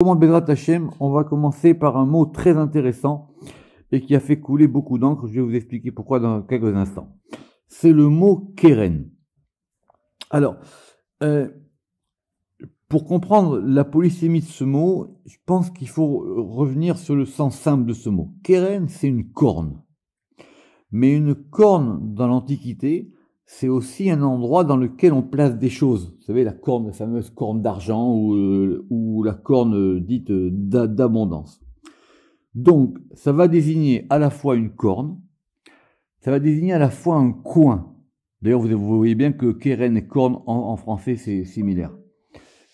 Comment Bezrat On va commencer par un mot très intéressant et qui a fait couler beaucoup d'encre. Je vais vous expliquer pourquoi dans quelques instants. C'est le mot Keren. Alors, euh, pour comprendre la polysémie de ce mot, je pense qu'il faut revenir sur le sens simple de ce mot. Keren, c'est une corne. Mais une corne dans l'Antiquité, c'est aussi un endroit dans lequel on place des choses. Vous savez, la corne, la fameuse corne d'argent ou, euh, la corne euh, dite euh, d'abondance. Donc, ça va désigner à la fois une corne, ça va désigner à la fois un coin. D'ailleurs, vous, voyez bien que keren et corne en, français, c'est similaire.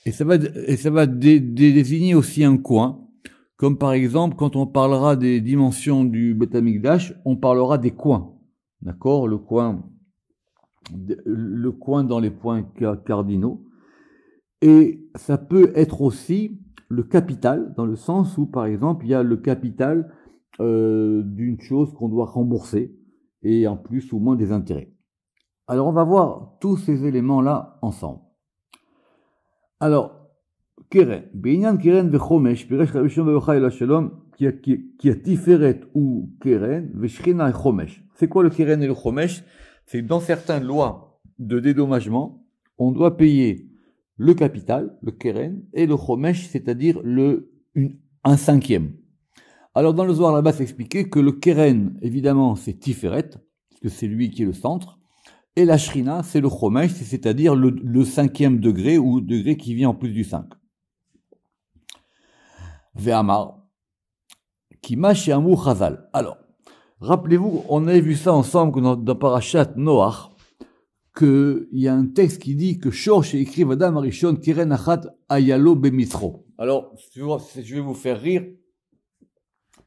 Et ça va, et ça va désigner aussi un coin, comme par exemple, quand on parlera des dimensions du beta-migdash, on parlera des coins. D'accord Le coin le coin dans les points cardinaux. Et ça peut être aussi le capital, dans le sens où, par exemple, il y a le capital euh, d'une chose qu'on doit rembourser, et en plus ou moins des intérêts. Alors on va voir tous ces éléments-là ensemble. Alors, קרן, C'est quoi le פירש et le qui ou le c'est dans certaines lois de dédommagement, on doit payer le capital, le keren, et le chomesh, c'est-à-dire le, un cinquième. Alors dans le Zohar là-bas, c'est expliqué que le keren, évidemment, c'est Tiferet, que c'est lui qui est le centre, et la shrina, c'est le chomesh, c'est-à-dire le, cinquième degré, ou degré qui vient en plus du 5. Ve'amar, kimash et amour chazal. Alors, Rappelez-vous, on avait vu ça ensemble dans, dans Parachat Noach, qu'il y a un texte qui dit que Shorsh écrit Adam Arishon Kiren Achat Ayalo Bemitro. Alors, je vais vous faire rire,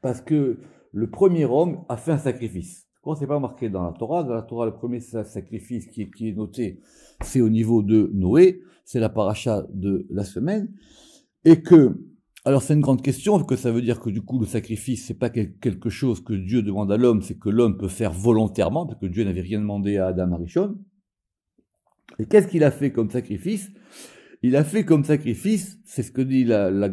parce que le premier homme a fait un sacrifice. Quand c'est pas marqué dans la Torah, dans la Torah, le premier sacrifice qui est, noté, c'est au niveau de Noé, c'est la paracha de la semaine, et que alors c'est une grande question, parce que ça veut dire que du coup le sacrifice, c'est pas quelque chose que Dieu demande à l'homme, c'est que l'homme peut faire volontairement, parce que Dieu n'avait rien demandé à Adam Arichon. Et qu'est-ce qu'il a fait comme sacrifice Il a fait comme sacrifice, c'est ce que dit la, la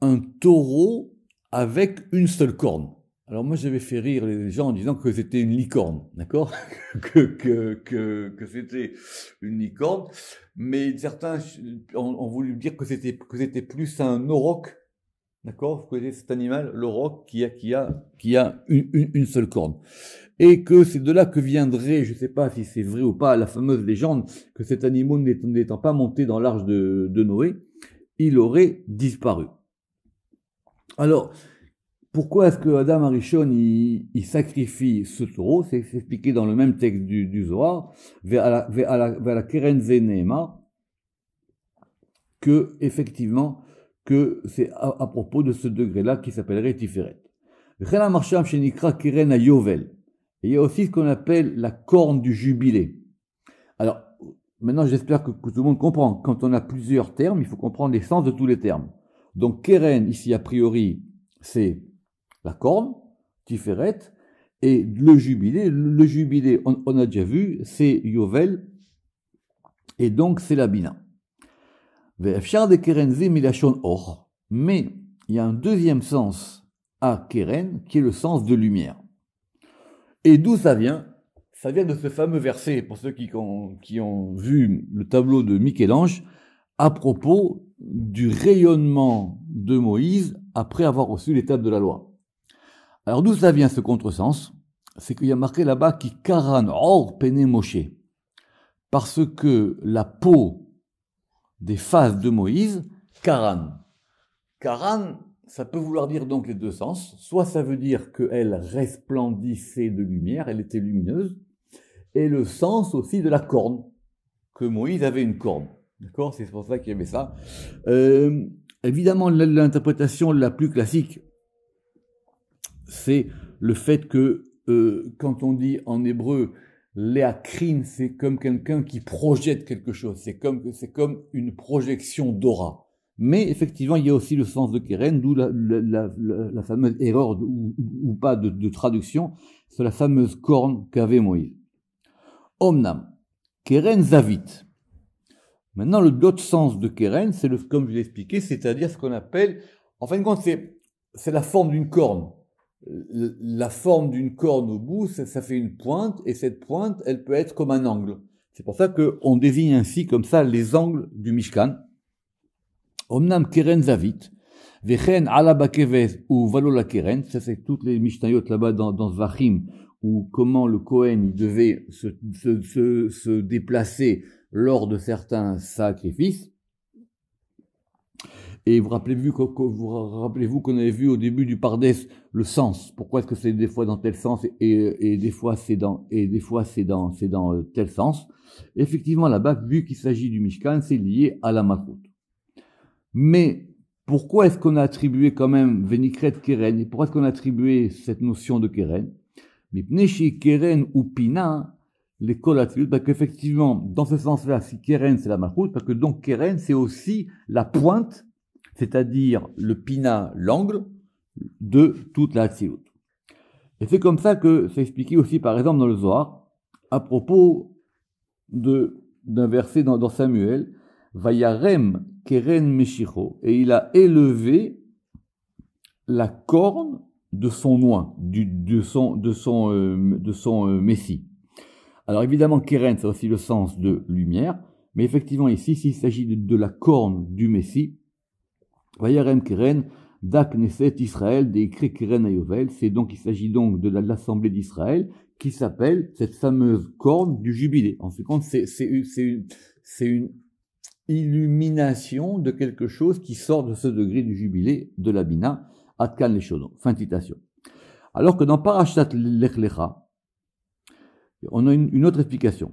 un taureau avec une seule corne. Alors moi, j'avais fait rire les gens en disant que c'était une licorne, d'accord Que, que, que, c'était une licorne. Mais certains ont, voulu dire que c'était, que c'était plus un auroch, d'accord Vous connaissez cet animal, l'auroch, qui a, qui a, qui a une, une, seule corne. Et que c'est de là que viendrait, je ne sais pas si c'est vrai ou pas, la fameuse légende que cet animal n'étant pas monté dans l'arche de Noé, il aurait disparu. Alors, pourquoi est-ce que Adam Arishon il, il, sacrifie ce taureau C'est expliqué dans le même texte du, du Zohar, vers la, vers vers Keren que effectivement que c'est à, propos de ce degré-là qui s'appellerait Tiferet. Keren Yovel. il y a aussi ce qu'on appelle la corne du jubilé. Alors, maintenant j'espère que, que, tout le monde comprend. Quand on a plusieurs termes, il faut comprendre les sens de tous les termes. Donc Keren, ici a priori, c'est la corne, Tiferet, et le jubilé. Le jubilé, on, a déjà vu, c'est Yovel, et donc c'est la Bina. Mais il y a un deuxième sens à Keren, qui est le sens de lumière. Et d'où ça vient Ça vient de ce fameux verset, pour ceux qui ont, qui ont vu le tableau de Michel-Ange, à propos du rayonnement de Moïse après avoir reçu les tables de la loi. Alors d'où ça vient ce contresens C'est qu'il y a marqué là-bas qui karan or pene Moshe. Parce que la peau des faces de Moïse, karan. Karan, ça peut vouloir dire donc les deux sens. Soit ça veut dire qu'elle resplendissait de lumière, elle était lumineuse, et le sens aussi de la corne, que Moïse avait une corne. D'accord C'est pour ça qu'il y avait ça. Euh, évidemment, l'interprétation la plus classique, c'est le fait que euh, quand on dit en hébreu Léakrine, c'est comme quelqu'un qui projette quelque chose, c'est comme, c'est comme une projection d'aura. Mais effectivement, il y a aussi le sens de Keren, d'où la, fameuse erreur ou, pas de, traduction C'est la fameuse corne qu'avait Moïse. Omnam, Keren Zavit. Maintenant, l'autre sens de Keren, c'est comme je l'ai expliqué, c'est-à-dire ce qu'on appelle, en fin de compte, c'est la forme d'une corne la forme d'une corne au bout, ça, fait une pointe, et cette pointe, elle peut être comme un angle. C'est pour ça qu'on désigne ainsi comme ça les angles du Mishkan. Omnam keren zavit, vechen bakeves ou valola keren, ça c'est toutes les Mishnayot là-bas dans, dans Zvachim, ou comment le Kohen il devait se, se déplacer lors de certains sacrifices. Et vous rappelez-vous qu'on rappelez qu'on avait vu au début du Pardès le sens. Pourquoi est-ce que c'est des fois dans tel sens et, des fois c'est dans et des fois c'est dans c'est dans euh, tel sens. Effectivement, là-bas, vu qu'il s'agit du Mishkan, c'est lié à la Makrut. Mais pourquoi est-ce qu'on a attribué quand même Venikret Keren et Pourquoi est-ce qu'on a attribué cette notion de Keren pnechi Keren ou Pina, les collatéraux, parce qu'effectivement, dans ce sens-là, si Keren c'est la Malchut, parce que donc Keren c'est aussi la pointe c'est-à-dire le pina, l'angle de toute la Hatzilut. Et c'est comme ça que c'est expliqué aussi, par exemple, dans le Zohar, à propos d'un verset dans, Samuel, Vayarem Keren Meshicho, et il a élevé la corne de son oin, de son, de son, euh, de son euh, Messie. Alors évidemment, Keren, c'est aussi le sens de lumière, mais effectivement ici, s'il s'agit de, la corne du Messie, Keren, Dak Neset Israël, des Keren Ayovel. C'est donc, il s'agit donc de l'assemblée d'Israël qui s'appelle cette fameuse corne du jubilé. En compte, c'est, c'est, une, c'est une illumination de quelque chose qui sort de ce degré du jubilé de la Bina, Atkan Leshodon. Fin de citation. Alors que dans Parashat Lecha, on a une, autre explication.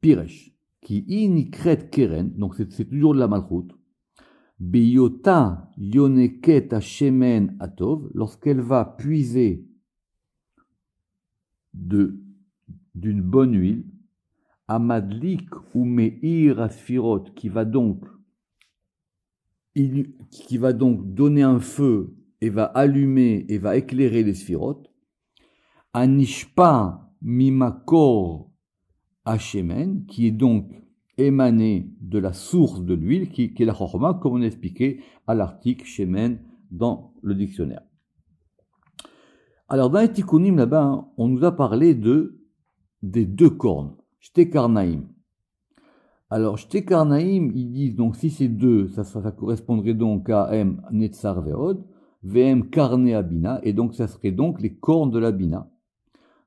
Piresh, qui inikret keren, donc c'est toujours de la malchoute, Beyota yoneket shemen atov, lorsqu'elle va puiser de, d'une bonne huile, amadlik ou meir asfirot, qui va donc qui va donc donner un feu et va allumer et va éclairer les sphirot, Anishpa mimakor shemen qui est donc émaner de la source de l'huile, qui, est la chorma, comme on a expliqué à l'article Shemen dans le dictionnaire. Alors dans les tikkunim là-bas, hein, on nous a parlé de des deux cornes, Shtekarnaim. Alors Shtekarnaim, ils disent donc si c'est deux, ça, correspondrait donc à M Netzar Veod, VM Karne Abina, et donc ça serait donc les cornes de l'Abina.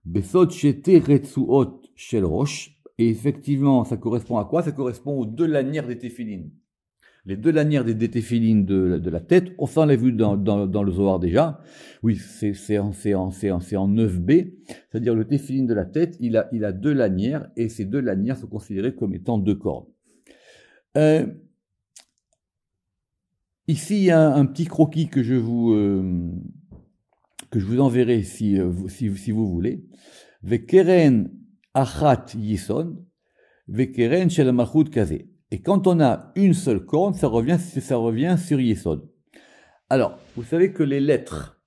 Besot Shete Retsuot Shel Rosh, et effectivement, ça correspond à quoi Ça correspond aux deux lanières des téphilines. Les deux lanières des, des téphilines de, la tête, on s'en l'a vu dans, le Zohar déjà. Oui, c'est, en, c'est, en, 9b. C'est-à-dire le téphiline de la tête, il a, il a deux lanières et ces deux lanières sont considérées comme étant deux cordes. Euh, ici, il y a un, petit croquis que je vous, euh, que je vous enverrai si, euh, si, vous voulez. Keren yison, vekeren Et quand on a une seule corne, ça revient, ça revient sur yison. Alors, vous savez que les lettres,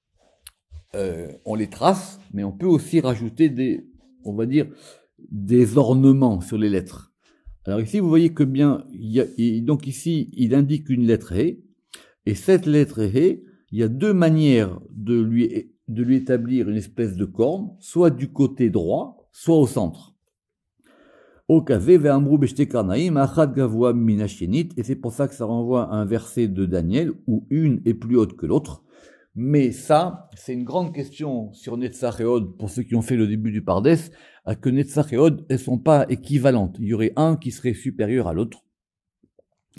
euh, on les trace, mais on peut aussi rajouter des, on va dire, des ornements sur les lettres. Alors ici, vous voyez que bien, donc ici, il indique une lettre E. et cette lettre E, il y a deux manières de lui, de lui établir une espèce de corne, soit du côté droit, soit au centre. Et c'est pour ça que ça renvoie à un verset de Daniel où une est plus haute que l'autre. Mais ça, c'est une grande question sur Netzach pour ceux qui ont fait le début du Pardès, à que Netzach et elles sont pas équivalentes. Il y aurait un qui serait supérieur à l'autre.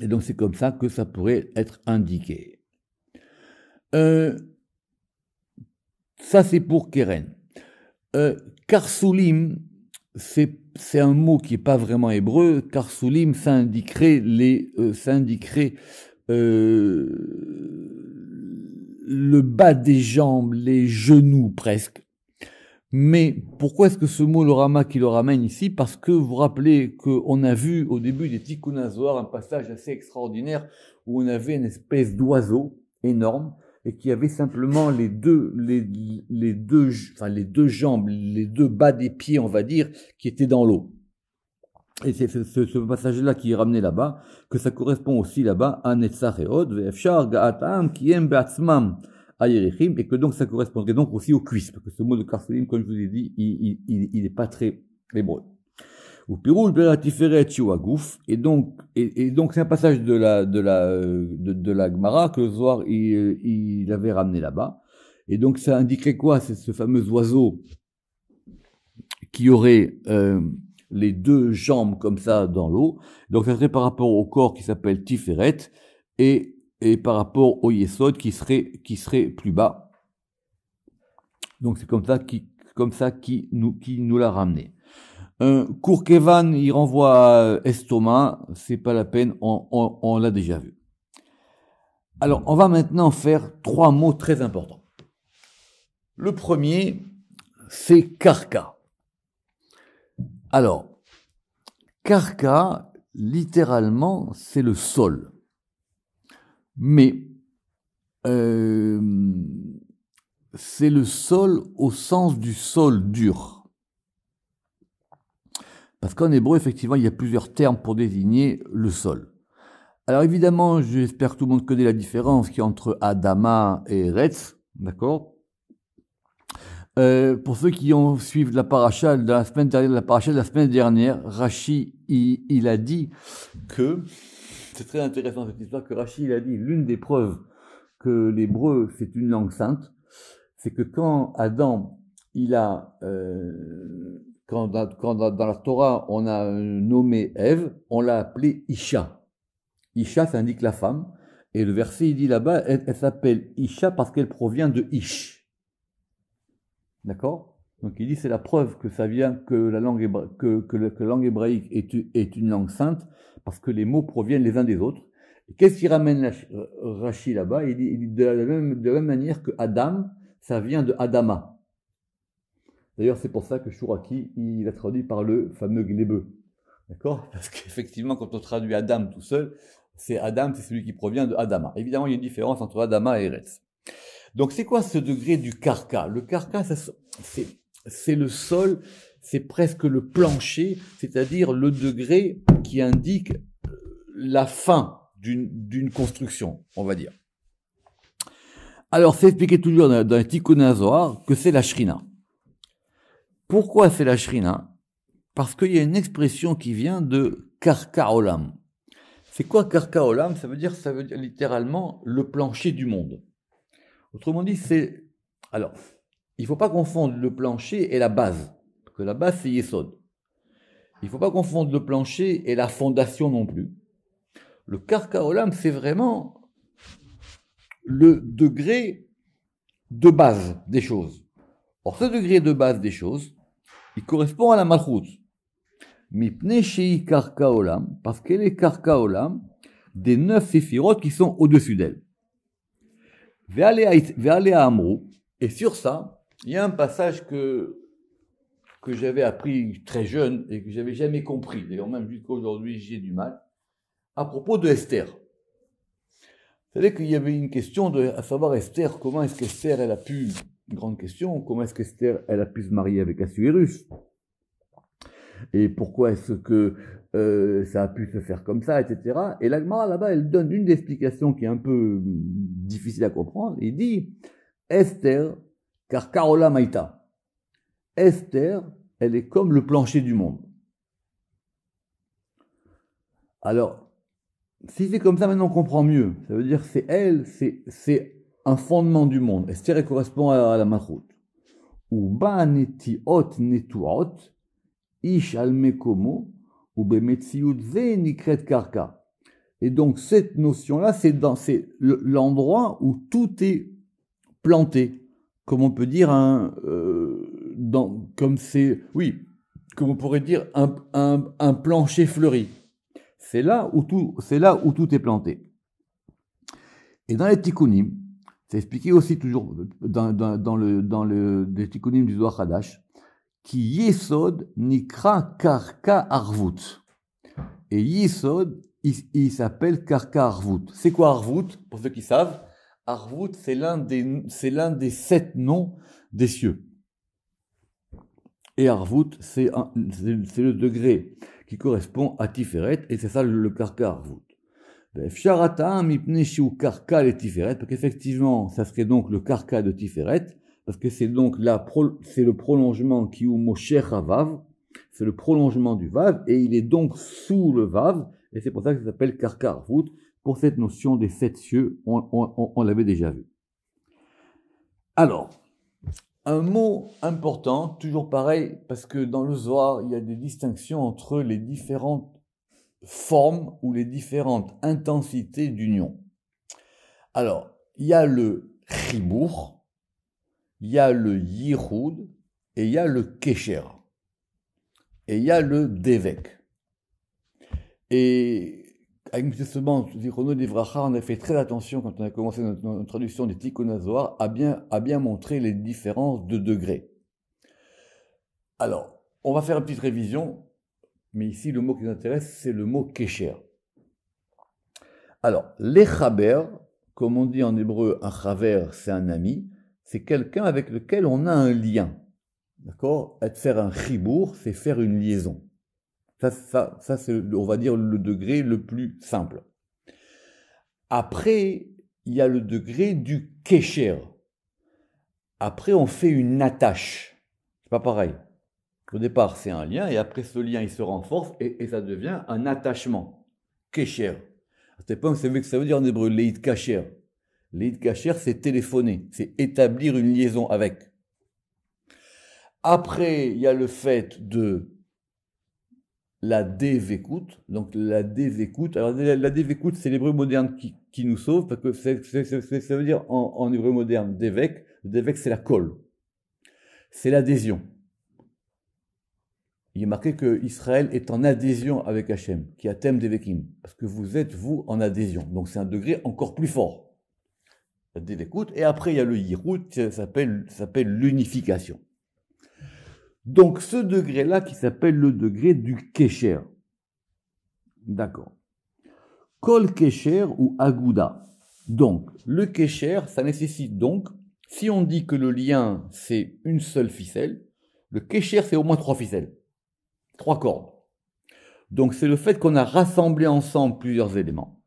Et donc c'est comme ça que ça pourrait être indiqué. Euh, ça c'est pour Keren. Euh, karsoulim, c'est un mot qui n'est pas vraiment hébreu. Karsoulim, ça indiquerait, les, euh, euh, le bas des jambes, les genoux presque. Mais pourquoi est-ce que ce mot le rama qui le ramène ici Parce que vous, vous rappelez qu'on a vu au début des Tikkun un passage assez extraordinaire où on avait une espèce d'oiseau énorme et qui avait simplement les deux, les, deux, enfin, les deux jambes, les deux bas des pieds, on va dire, qui étaient dans l'eau. Et c'est ce, ce, passage-là qui est ramené là-bas, que ça correspond aussi là-bas à Netzach et qui Beatzmam et que donc ça correspondrait donc aussi aux cuisses, parce que ce mot de Karselim, comme je vous ai dit, il n'est pas très hébreu. Ou Pirou, le Tiferet, et donc, et, donc c'est un passage de la, de la, euh, de, la Gemara que le soir il, il avait ramené là-bas. Et donc ça indiquerait quoi C'est ce fameux oiseau qui aurait euh, les deux jambes comme ça dans l'eau. Donc ça serait par rapport au corps qui s'appelle Tiferet et, et par rapport au Yesod qui serait, qui serait plus bas. Donc c'est comme ça qui comme ça qui nous, qui nous l'a ramené. Un il renvoie à euh, estomac, c'est pas la peine, on, l'a déjà vu. Alors, on va maintenant faire trois mots très importants. Le premier, c'est Karka. Alors, Karka, littéralement, c'est le sol. Mais euh, c'est le sol au sens du sol dur. Parce qu'en hébreu, effectivement, il y a plusieurs termes pour désigner le sol. Alors évidemment, j'espère que tout le monde connaît la différence qui entre Adama et retz, d'accord euh, pour ceux qui ont suivi la parachale de la semaine dernière, la paracha de la semaine dernière, rachi il, a dit que c'est très intéressant cette histoire que Rachi il a dit l'une des preuves que l'hébreu c'est une langue sainte, c'est que quand Adam il a euh, quand, dans la Torah on a nommé Ève, on l'a appelée Isha. Isha, ça indique la femme. Et le verset, il dit là-bas, elle, s'appelle Isha parce qu'elle provient de Ish. D'accord Donc il dit, c'est la preuve que ça vient, que la langue, hébraïque est, une langue sainte, parce que les mots proviennent les uns des autres. Qu'est-ce qui ramène Rachi là-bas il dit, de, même, de la même manière que Adam, ça vient de Adama. D'ailleurs, c'est pour ça que Shuraki, il a traduit par le fameux glébeux. D'accord Parce qu'effectivement, quand on traduit Adam tout seul, c'est Adam, c'est celui qui provient de Adama. Évidemment, il y a une différence entre Adama et Eretz. Donc, c'est quoi ce degré du karka Le karka, c'est le sol, c'est presque le plancher, c'est-à-dire le degré qui indique euh, la fin d'une construction, on va dire. Alors, c'est expliqué toujours dans, dans Tikkun que c'est la shrina. Pourquoi c'est la shrina Parce qu'il y a une expression qui vient de karkaolam. C'est quoi karkaolam Ça veut dire, ça veut dire littéralement le plancher du monde. Autrement dit, c'est alors, il ne faut pas confondre le plancher et la base, parce que la base c'est Yesod. Il ne faut pas confondre le plancher et la fondation non plus. Le Karkaolam, c'est vraiment le degré de base des choses. Or, ce degré de base des choses, il correspond à la Malchut. Mipneshei Karka Olam, parce qu'elle est Karka des neuf séphirotes qui sont au-dessus d'elle. les amrou » et sur ça, il y a un passage que, que j'avais appris très jeune et que j'avais jamais compris, d'ailleurs même jusqu'à aujourd'hui j'ai du mal, à propos de Esther. Vous savez qu'il y avait une question de, à savoir Esther, comment est-ce qu'Esther, elle a pu grande question, comment est-ce qu'Esther, elle a pu se marier avec Assuérus Et pourquoi est-ce que euh, ça a pu se faire comme ça, etc. Et l'Agmara, là-bas, elle donne une explication qui est un peu mm, difficile à comprendre. Il dit, Esther, car Carola Maïta, Esther, elle est comme le plancher du monde. Alors, si c'est comme ça, maintenant on comprend mieux. Ça veut dire c'est elle, c'est un fondement du monde. Esther qu'il correspond à, la malchut. Ou netu ot ish al mekomo, ou zé ze nikret karka. Et donc cette notion-là, c'est dans l'endroit où tout est planté, comme on peut dire un, euh, dans, comme c'est, oui, comme on pourrait dire un, un, un plancher fleuri. C'est là où tout, c'est là où tout est planté. Et dans les tikkunim, c'est expliqué aussi toujours dans, dans, dans le dans le du Zohar Hadash, qui Yesod nikra karka arvut. Et Yesod, il, s'appelle karka arvut. C'est quoi arvut Pour ceux qui savent, arvut c'est l'un des c'est l'un des sept noms des cieux. Et arvout, c'est le degré qui correspond à Tiferet et c'est ça le, le karka arvut parce qu'effectivement, ça serait donc le karka de Tiferet, parce que c'est donc la, c'est le prolongement qui ou havav, c'est le prolongement du Vav, et il est donc sous le Vav, et c'est pour ça que ça s'appelle karka Arvut. Pour cette notion des sept cieux, on, l'avait déjà vu. Alors, un mot important, toujours pareil, parce que dans le Zohar, il y a des distinctions entre les différentes formes ou les différentes intensités d'union. Alors, il y a le ribour, il y a le yihoud, et il y a le kesher, et il y a le dévêque. Et avec justement, Zichrono on a fait très attention quand on a commencé notre, traduction des Tikkunazoar à bien, à bien montrer les différences de degrés. Alors, on va faire une petite révision mais ici, le mot qui nous intéresse, c'est le mot Kécher. Alors, lechaber, comme on dit en hébreu, un chaver, c'est un ami, c'est quelqu'un avec lequel on a un lien. D'accord Être faire un chibour, c'est faire une liaison. Ça, ça, ça c'est, on va dire, le degré le plus simple. Après, il y a le degré du Kécher. Après, on fait une attache. C'est pas pareil. Au départ, c'est un lien, et après ce lien, il se renforce, et, ça devient un attachement. À C'est pas, vous savez que ça veut dire en hébreu, leïd kacher. Leïd kacher, c'est téléphoner, c'est établir une liaison avec. Après, il y a le fait de la dévécoute. Donc la dévécoute, alors la, dévécoute, c'est l'hébreu moderne qui, nous sauve, parce que ça veut dire en, en hébreu moderne d'évêque. E d'évêque, c'est la colle. C'est l'adhésion il est marqué que Israël est en adhésion avec Hachem, qui a thème d'Evekim, parce que vous êtes, vous, en adhésion. Donc c'est un degré encore plus fort. Et après, il y a le Yirut, qui s'appelle, s'appelle l'unification. Donc ce degré-là qui s'appelle le degré du Kesher. D'accord. Kol Kesher ou Aguda. Donc, le Kesher, ça nécessite donc, si on dit que le lien, c'est une seule ficelle, le Kesher, c'est au moins trois ficelles. Trois cordes. Donc c'est le fait qu'on a rassemblé ensemble plusieurs éléments.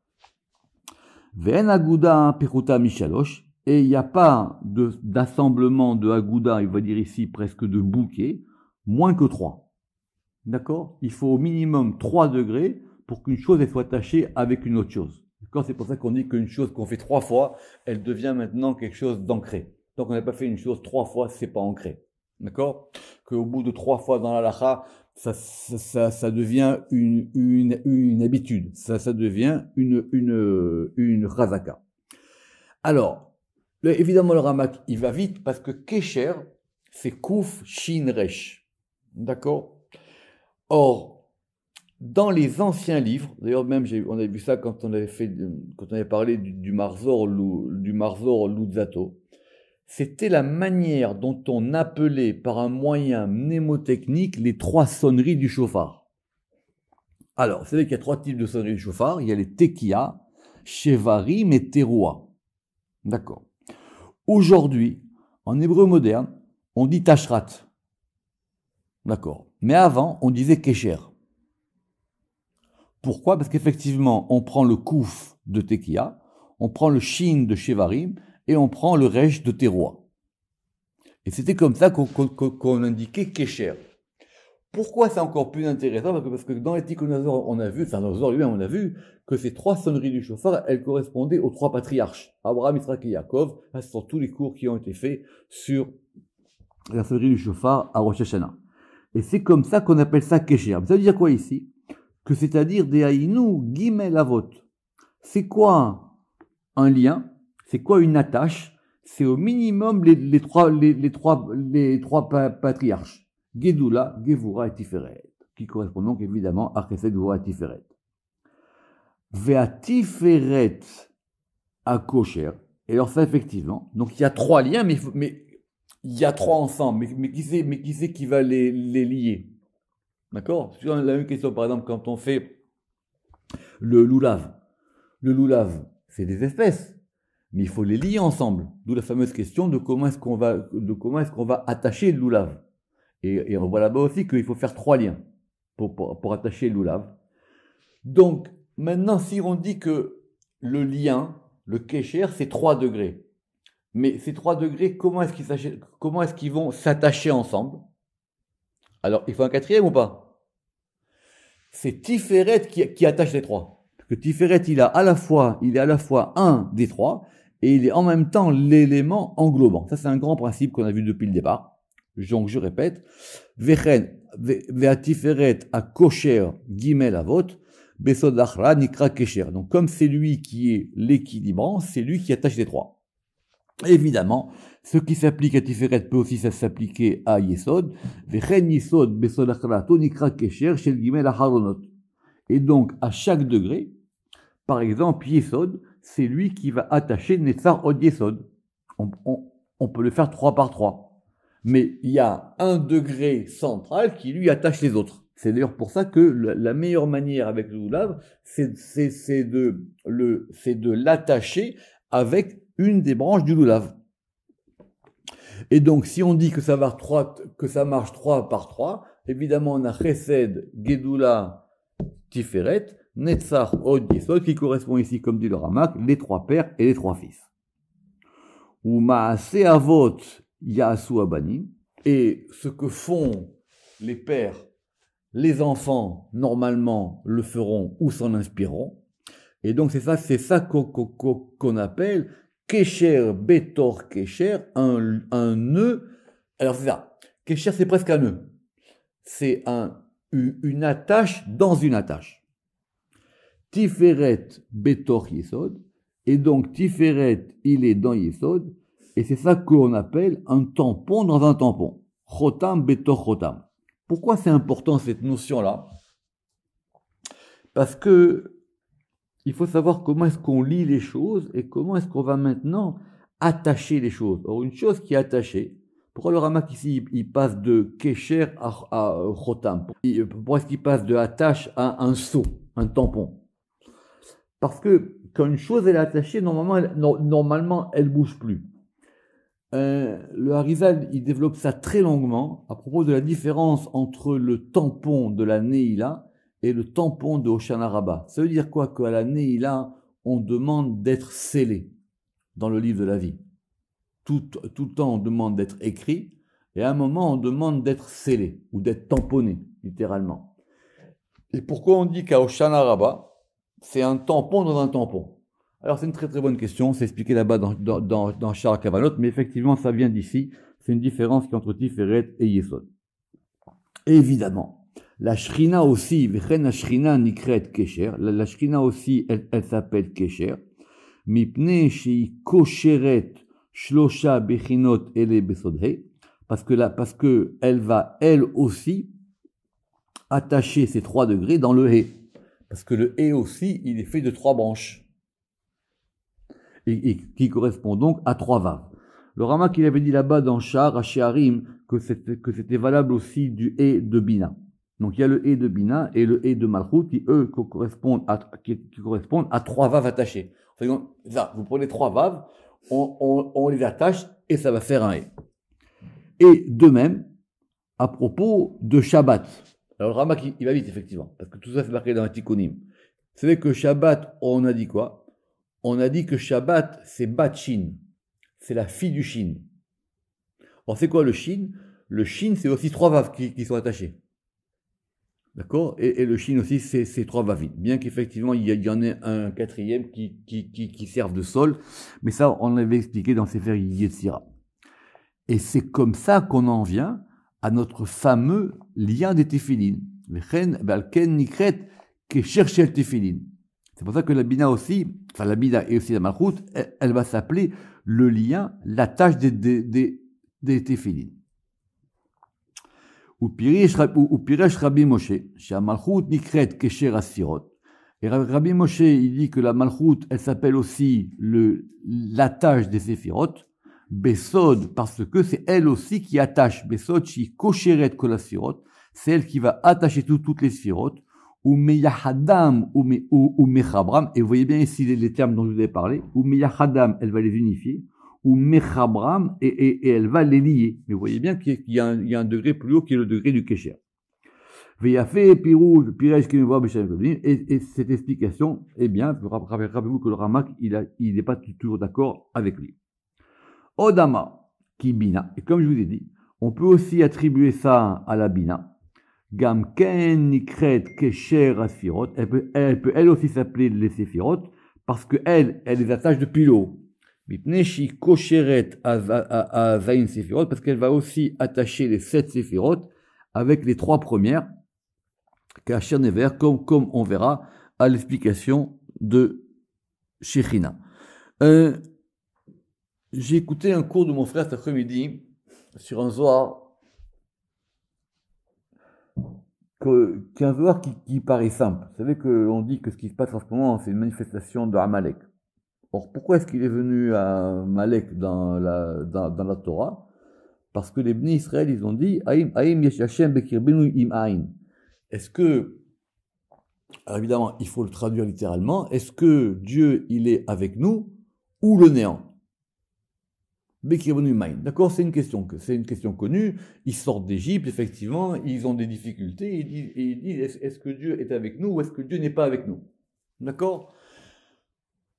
Ven aguda peruta michaloche Et il n'y a pas d'assemblement de, aguda, il va dire ici presque de bouquet, moins que trois. D'accord Il faut au minimum trois degrés pour qu'une chose soit attachée avec une autre chose. D'accord C'est pour ça qu'on dit qu'une chose qu'on fait trois fois, elle devient maintenant quelque chose d'ancré. Donc, on n'a pas fait une chose trois fois, c'est pas ancré. D'accord Qu'au bout de trois fois dans la ça, ça, ça, devient une, une, habitude, ça, ça devient une, une, une razaka. Alors, évidemment, le ramak, il va vite parce que Kesher, c'est Kouf shinresh. D'accord Or, dans les anciens livres, d'ailleurs, même, on avait vu ça quand on avait, fait, quand on avait parlé du, Marzor, du Marzor Luzato, c'était la manière dont on appelait par un moyen mnémotechnique les trois sonneries du chauffard. Alors, vous savez qu'il y a trois types de sonneries du chauffard. Il y a les tekia, chevarim et teroa. D'accord. Aujourd'hui, en hébreu moderne, on dit tashrat. D'accord. Mais avant, on disait kesher. Pourquoi Parce qu'effectivement, on prend le kouf de tekia, on prend le shin de chevarim, et on prend le Reich de tes rois. Et c'était comme ça qu'on indiquait Kécher. Pourquoi c'est encore plus intéressant parce que, dans que dans on a vu, enfin dans lui on a vu que ces trois sonneries du chauffard, elles correspondaient aux trois patriarches, Abraham, Israël et Yaakov. ce sont tous les cours qui ont été faits sur la sonnerie du chauffard à Rosh Hashanah. Et c'est comme ça qu'on appelle ça Kécher. Mais ça veut dire quoi ici Que c'est-à-dire des Haïnou, guillemets, la vote. C'est quoi un lien c'est quoi une attache C'est au minimum les, trois, les, trois, les trois patriarches. Gedoula, Gevura et Tiferet, qui correspondent donc évidemment à Chesed, et Tiferet. Vea Tiferet à Kocher. Et alors ça, effectivement, donc il y a trois liens, mais, mais il y a trois ensemble, mais, mais qui c'est mais qui, qui va les, les lier D'accord Sur la même question, par exemple, quand on fait le loulav. Le loulav, c'est des espèces mais il faut les lier ensemble. D'où la fameuse question de comment est-ce qu'on va, de comment est-ce qu'on va attacher le loulav. Et, on voit là-bas aussi qu'il faut faire trois liens pour, attacher le loulav. Donc, maintenant, si on dit que le lien, le kécher, c'est trois degrés. Mais ces trois degrés, comment est-ce qu'ils, vont s'attacher ensemble Alors, il faut un quatrième ou pas C'est Tiferet qui, attache les trois. Parce que Tiferet, il a à la fois, il est à la fois un des trois, et il est en même temps l'élément englobant. Ça, c'est un grand principe qu'on a vu depuis le départ. Donc, je répète, Vechen, Veatiferet a kosher, guillemets la vote, Besodachra nikra kesher. Donc, comme c'est lui qui est l'équilibrant, c'est lui qui attache les trois. Évidemment, ce qui s'applique à Tiferet peut aussi s'appliquer à Yesod. Vechen Yesod, Besodachra, Tonikra kesher, Shel guillemets la haronot. Et donc, à chaque degré, par exemple, Yesod, c'est lui qui va attacher Netzar Odiesod. on, peut le faire trois par trois. Mais il y a un degré central qui lui attache les autres. C'est d'ailleurs pour ça que la, meilleure manière avec le loulav, c'est de l'attacher avec une des branches du loulav. Et donc, si on dit que ça, que ça marche 3 par 3, évidemment, on a Chesed, Gedula, Tiferet, Netzar Od, qui correspond ici, comme dit le Ramak, les trois pères et les trois fils. Ou se Avot, Yasu Abani, et ce que font les pères, les enfants, normalement, le feront ou s'en inspireront. Et donc, c'est ça, c'est ça qu'on appelle Kesher Betor Kesher, un, nœud. Alors, c'est ça. Kesher, c'est presque un nœud. C'est un, une attache dans une attache. Tiferet Betor Yesod, et donc Tiferet, il est dans Yesod, et c'est ça qu'on appelle un tampon dans un tampon. Chotam Betor Chotam. Pourquoi c'est important cette notion-là Parce que il faut savoir comment est-ce qu'on lit les choses et comment est-ce qu'on va maintenant attacher les choses. Or, une chose qui est attachée, pourquoi le ramak ici, il passe de Kesher à, à Chotam Pourquoi est-ce qu'il passe de attache à un seau, un tampon parce que quand une chose est attachée, normalement elle, ne normalement, elle bouge plus. Euh, le Harizal, il développe ça très longuement à propos de la différence entre le tampon de la Neila et le tampon de Oshana Ça veut dire quoi Qu'à la Neila, on demande d'être scellé dans le livre de la vie. Tout, tout le temps, on demande d'être écrit, et à un moment, on demande d'être scellé, ou d'être tamponné, littéralement. Et pourquoi on dit qu'à Oshana c'est un tampon dans un tampon Alors c'est une très très bonne question, c'est expliqué là-bas dans, dans, dans, Charles mais effectivement ça vient d'ici, c'est une différence qui entre Tiferet et Yesod. Évidemment, la Shrina aussi, la Shrina Kesher, la Shrina aussi elle, elle s'appelle Kesher, Mipne Shei Kosheret Shlosha Bechinot Ele Besodhe, parce que là, parce que elle va elle aussi attacher ces trois degrés dans le He. Parce que le et aussi, il est fait de trois branches. Et, qui correspond donc à trois vaves. Le Rama qu'il avait dit là-bas dans char à que c'était, valable aussi du et de Bina. Donc il y a le et de Bina et le et de Malchut qui, eux, correspondent à, qui, correspondent à trois vaves attachées. vous prenez trois vaves, on, les attache et ça va faire un et. Et de même, à propos de Shabbat, alors le Ramak, il, va vite, effectivement, parce que tout ça c'est marqué dans un Tikkunim. C'est vrai que Shabbat, on a dit quoi On a dit que Shabbat, c'est Bat C'est la fille du Shin. Alors c'est quoi le Shin Le Shin, c'est aussi trois vaves qui, qui sont attachés. D'accord et, le Shin aussi, c'est trois vavines. Bien qu'effectivement, il, y, en ait un quatrième qui, qui, qui, qui serve de sol, mais ça, on l'avait expliqué dans de Yetzira. Et c'est comme ça qu'on en vient à notre fameux lien des téphilines. Eh ben, C'est pour ça que la Bina aussi, enfin la Bina et aussi la malchoute, elle, va s'appeler le lien, l'attache des, des, des, des téphilines. pirish Rabbi Moshe, Malchut Nikret Kesher Asirot. Et Rabbi Moshe, il dit que la Malchut, elle s'appelle aussi le, l'attache des séphirotes. Besod, parce que c'est elle aussi qui attache. Besod, kosheret sirote, c'est elle qui va attacher tout, toutes les sphirotes. Ou meyahadam, ou mechabram, et vous voyez bien ici les, termes dont je vous ai parlé. Ou meyahadam, elle va les unifier. Ou mechabram, et, et, elle va les lier. Mais vous voyez bien qu'il y, y, a un degré plus haut qui est le degré du kécher. Et, et cette explication, eh bien, rappelez-vous que le Ramak, il n'est il pas toujours d'accord avec lui. Odama, Kibina Et comme je vous ai dit, on peut aussi attribuer ça à la bina. Gam kenikret nikret kesher Elle peut, elle aussi s'appeler les sefirot parce que elle, elle les attache depuis l'eau. Mipneshi kosheret azain sefirot, parce qu'elle va aussi attacher les sept sefirot avec les trois premières kasher never comme, comme on verra à l'explication de Shechina. Euh, j'ai écouté un cours de mon frère cet après-midi sur un Zohar, qu'un Zohar qui, paraît simple. Vous savez qu'on dit que ce qui se passe en ce moment, c'est une manifestation de Amalek. Or, pourquoi est-ce qu'il est venu à Malek dans la, dans, la Torah Parce que les bénis Israël, ils ont dit Aïm, Aïm, Im, Est-ce que, alors évidemment, il faut le traduire littéralement, est-ce que Dieu, il est avec nous ou le néant D'accord, c'est une question que c'est une question connue. Ils sortent d'Égypte, effectivement, ils ont des difficultés. Et ils disent, est-ce que Dieu est avec nous ou est-ce que Dieu n'est pas avec nous D'accord.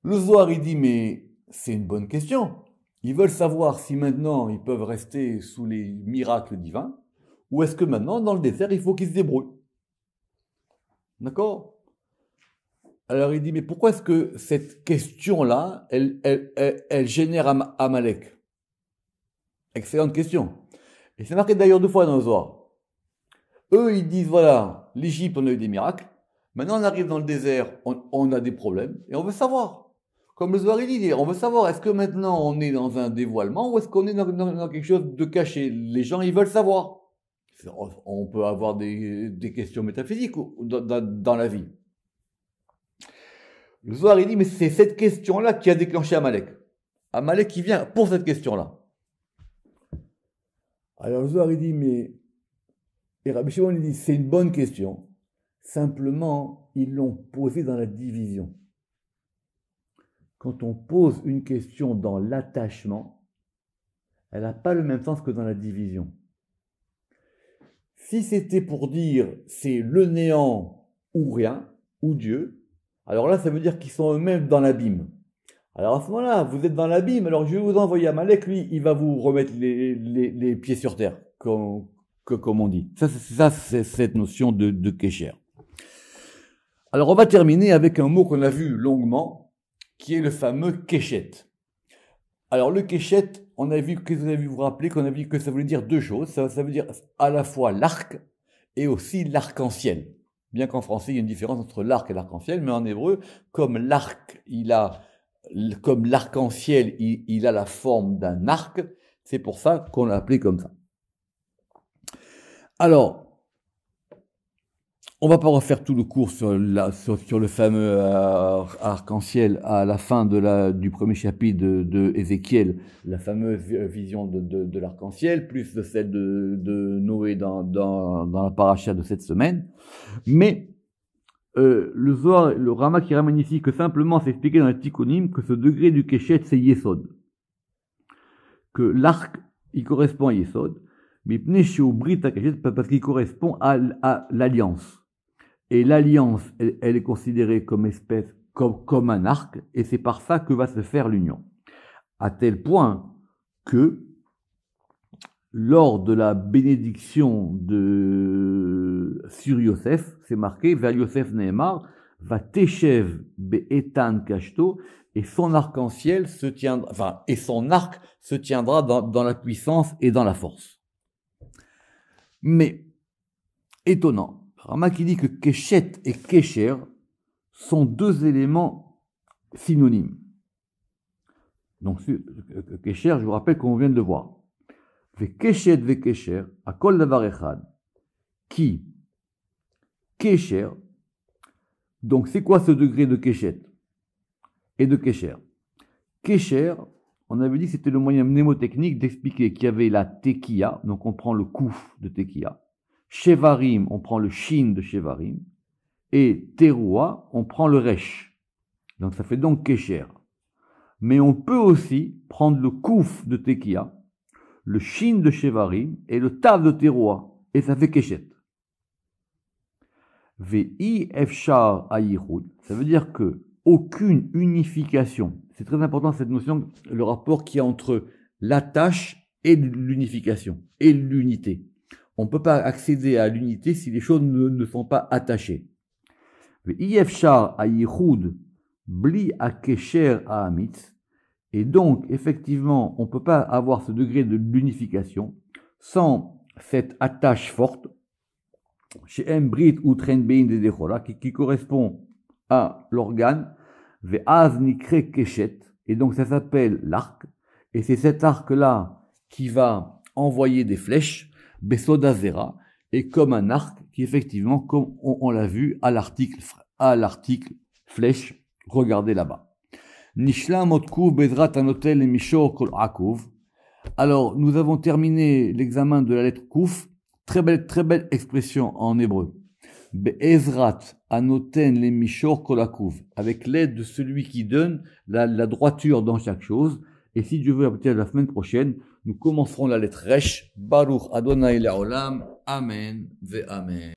Le Zohar il dit mais c'est une bonne question. Ils veulent savoir si maintenant ils peuvent rester sous les miracles divins ou est-ce que maintenant dans le désert il faut qu'ils se débrouillent. D'accord. Alors il dit mais pourquoi est-ce que cette question là elle, elle, génère Amalek Excellente question. Et c'est marqué d'ailleurs deux fois dans le Zohar. Eux, ils disent voilà, l'Égypte, on a eu des miracles. Maintenant, on arrive dans le désert, on, a des problèmes et on veut savoir. Comme le Zohar dit, on veut savoir est-ce que maintenant on est dans un dévoilement ou est-ce qu'on est, dans, quelque chose de caché Les gens, ils veulent savoir. On peut avoir des, questions métaphysiques dans, dans, la vie. Le Zohar, il dit mais c'est cette question-là qui a déclenché Amalek. Amalek, qui vient pour cette question-là. Alors le Zohar, il dit, mais. Rabbi Shimon, dit, c'est une bonne question. Simplement, ils l'ont posée dans la division. Quand on pose une question dans l'attachement, elle n'a pas le même sens que dans la division. Si c'était pour dire c'est le néant ou rien, ou Dieu, alors là, ça veut dire qu'ils sont eux-mêmes dans l'abîme. Alors à ce moment-là, vous êtes dans l'abîme, alors je vais vous envoyer à Malek, lui, il va vous remettre les, pieds sur terre, comme, on dit. Ça, c'est, cette notion de, de Kécher. Alors on va terminer avec un mot qu'on a vu longuement, qui est le fameux Kéchet. Alors le Kéchet, on a vu, que vous avez vu, vous rappeler qu'on a vu que ça voulait dire deux choses. Ça, ça veut dire à la fois l'arc et aussi l'arc-en-ciel. Bien qu'en français, il y a une différence entre l'arc et l'arc-en-ciel, mais en hébreu, comme l'arc, il a comme l'arc-en-ciel, il, a la forme d'un arc, c'est pour ça qu'on l'a appelé comme ça. Alors, on va pas refaire tout le cours sur, la, le fameux euh, arc-en-ciel à la fin de la, du premier chapitre de, Ézéchiel, la fameuse vision de, l'arc-en-ciel, plus de celle de, Noé dans, dans la paracha de cette semaine. Mais euh, le le Rama qui ramène ici que simplement s'expliquer dans les que ce degré du Keshet c'est Yesod. Que l'arc, il correspond à Yesod. Mais Brit parce qu'il correspond à, l'alliance. Et l'alliance, elle, elle, est considérée comme espèce, comme, comme un arc, et c'est par ça que va se faire l'union. À tel point que lors de la bénédiction de sur Yosef, c'est marqué vers Yosef Nehemar, va Teshev et son arc-en-ciel se tiendra, enfin, et son arc se tiendra dans, la puissance et dans la force. Mais, étonnant, Rama qui dit que Keshet et Kesher sont deux éléments synonymes. Donc, euh, Kesher, je vous rappelle qu'on vient de le voir de kecher à donc c'est quoi ce degré de keshet et de kesher Kesher, on avait dit que c'était le moyen mnémotechnique d'expliquer qu'il y avait la tekia donc on prend le kouf de tekia shevarim, on prend le shin de shevarim, et teroua, on prend le resh. Donc ça fait donc kesher. Mais on peut aussi prendre le kouf de tekia le Shin de Shevarim et le Tav de Teroa, et ça fait Keshet. shar Efshar ça veut dire que aucune unification, c'est très important cette notion, le rapport qu'il y a entre l'attache et l'unification, et l'unité. On ne peut pas accéder à l'unité si les choses ne, sont pas attachées. V'i-ef-char Efshar Ayichud Bli Akesher amitz et donc, effectivement, on ne peut pas avoir ce degré de l'unification sans cette attache forte chez Embrit ou Trendbein de Dechola, qui, correspond à l'organe, et donc ça s'appelle l'arc, et c'est cet arc-là qui va envoyer des flèches, Besodazera, et comme un arc qui, effectivement, comme on, on l'a vu à l'article, à l'article flèche, regardez là-bas. Alors, nous avons terminé l'examen de la lettre Kouf. Très belle, très belle expression en hébreu. Anoten le Avec l'aide de celui qui donne la, droiture dans chaque chose. Et si Dieu veut, à la semaine prochaine, nous commencerons la lettre Resh. Baruch Adonai Laolam. Amen. Ve Amen.